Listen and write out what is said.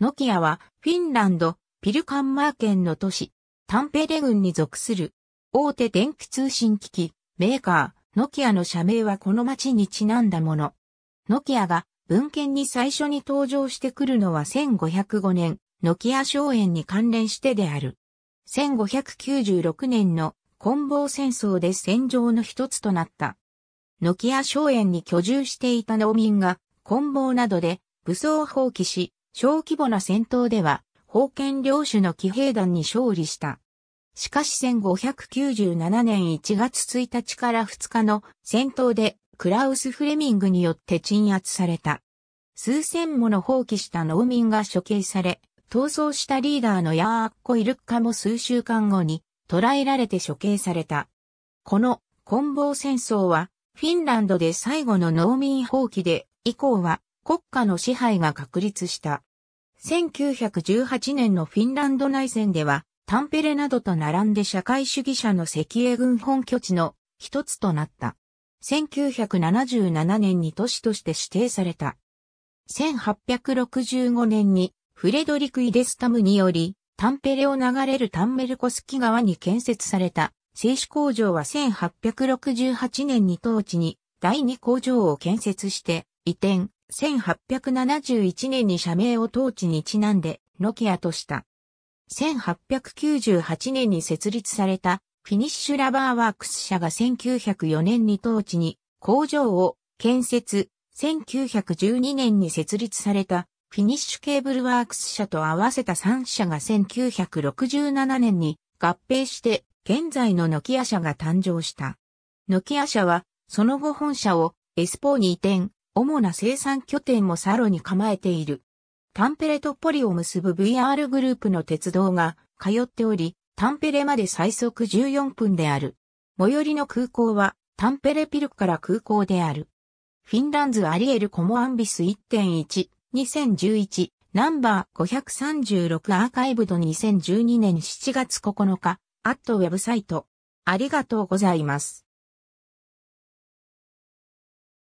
ノキアはフィンランド、ピルカンマー県の都市、タンペレ郡に属する大手電気通信機器メーカー、ノキアの社名はこの町にちなんだもの。ノキアが文献に最初に登場してくるのは1505年、ノキア荘園に関連してである。1596年の混合戦争で戦場の一つとなった。ノキア荘園に居住していた農民が、混合などで武装放棄し、小規模な戦闘では、封建領主の騎兵団に勝利した。しかし1597年1月1日から2日の戦闘でクラウス・フレミングによって鎮圧された。数千もの放棄した農民が処刑され、逃走したリーダーのヤーッコ・イルッカも数週間後に捕らえられて処刑された。この混防戦争はフィンランドで最後の農民放棄で、以降は国家の支配が確立した。1918年のフィンランド内戦では、タンペレなどと並んで社会主義者の石英軍本拠地の一つとなった。1977年に都市として指定された。1865年にフレドリク・イデスタムにより、タンペレを流れるタンメルコスキ川に建設された製紙工場は1868年に当地に第二工場を建設して移転、1871年に社名を当地にちなんで、ノキアとした。1898年に設立されたフィニッシュラバーワークス社が1904年に当地に工場を建設、1912年に設立されたフィニッシュケーブルワークス社と合わせた3社が1967年に合併して現在のノキア社が誕生した。ノキア社はその後本社をエスポーに移転、主な生産拠点もサロに構えている。タンペレとポリを結ぶ VR グループの鉄道が通っており、タンペレまで最速14分である。最寄りの空港はタンペレピルクから空港である。フィンランズアリエルコモアンビス1.1、2011、ナンバー536アーカイブド2012年7月9日、アットウェブサイト。ありがとうございます。